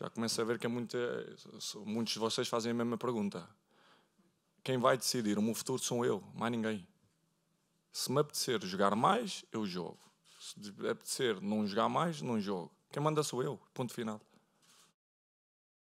Já começo a ver que é muita, muitos de vocês fazem a mesma pergunta. Quem vai decidir o meu futuro sou eu, mais ninguém. Se me apetecer jogar mais, eu jogo. Se me apetecer não jogar mais, não jogo. Quem manda sou eu, ponto final.